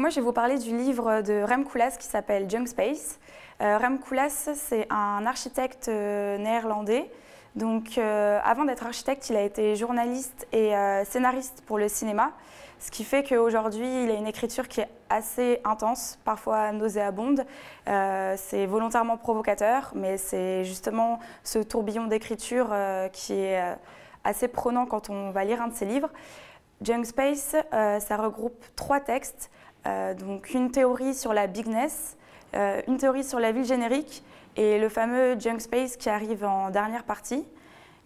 moi, je vais vous parler du livre de Rem Koolhaas qui s'appelle Junk Space. Euh, Rem Koolhaas, c'est un architecte euh, néerlandais. Donc, euh, avant d'être architecte, il a été journaliste et euh, scénariste pour le cinéma, ce qui fait qu'aujourd'hui, il a une écriture qui est assez intense, parfois nauséabonde. c'est volontairement provocateur, mais c'est justement ce tourbillon d'écriture qui est assez prenant quand on va lire un de ses livres. Junk Space, euh, ça regroupe trois textes, euh, donc une théorie sur la bigness, euh, une théorie sur la ville générique et le fameux Junk Space qui arrive en dernière partie.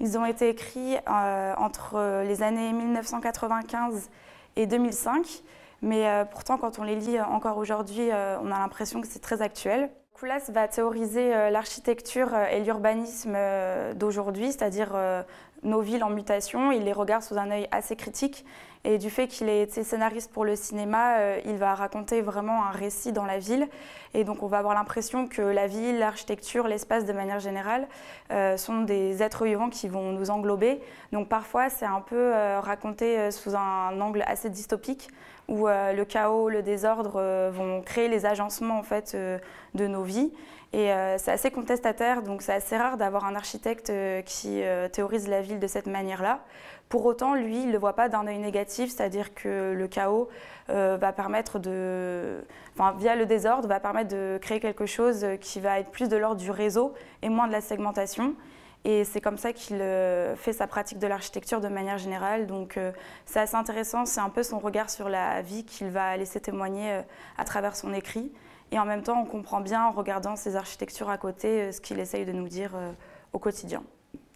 Ils ont été écrits entre les années 1995 et 2005, mais pourtant quand on les lit encore aujourd'hui, on a l'impression que c'est très actuel. Koulas va théoriser euh, l'architecture euh, et l'urbanisme euh, d'aujourd'hui, c'est-à-dire nos villes en mutation. Il les regarde sous un œil assez critique. Et du fait qu'il ait scénariste pour le cinéma, il va raconter vraiment un récit dans la ville. Et donc on va avoir l'impression que la ville, l'architecture, l'espace de manière générale sont des êtres vivants qui vont nous englober. Donc parfois c'est un peu raconté sous un angle assez dystopique où euh, le chaos, le désordre euh, vont créer les agencements en fait, euh, de nos vies. Et c'est assez contestataire, donc c'est assez rare d'avoir un architecte qui théorise la ville de cette manière-là. Pour autant, lui, il ne le voit pas d'un œil négatif, c'est-à-dire que le chaos va permettre de, enfin, via le désordre, va permettre de créer quelque chose qui va être plus de l'ordre du réseau et moins de la segmentation. Et c'est comme ça qu'il euh, fait sa pratique de l'architecture de manière générale. Donc euh, c'est assez intéressant, c'est un peu son regard sur la vie qu'il va laisser témoigner euh, à travers son écrit. Et en même temps, on comprend bien en regardant ses architectures à côté ce qu'il essaye de nous dire au quotidien.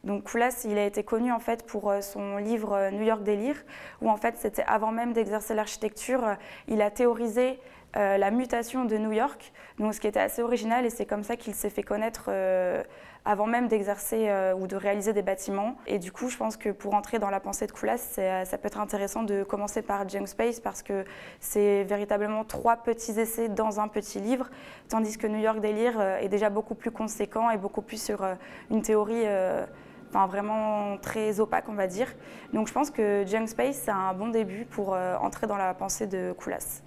Donc Koulas, il a été connu en fait pour son livre New York Délire, où en fait c'était avant même d'exercer l'architecture, il a théorisé euh, la mutation de New York, donc ce qui était assez original et c'est comme ça qu'il s'est fait connaître euh, avant même d'exercer euh, ou de réaliser des bâtiments. Et du coup, je pense que pour entrer dans la pensée de Koulas, ça peut être intéressant de commencer par Junk Space parce que c'est véritablement trois petits essais dans un petit livre, tandis que New York Délire est déjà beaucoup plus conséquent et beaucoup plus sur une théorie. Enfin, vraiment très opaque, on va dire. Donc je pense que Junk Space, c'est un bon début pour entrer dans la pensée de Koulas.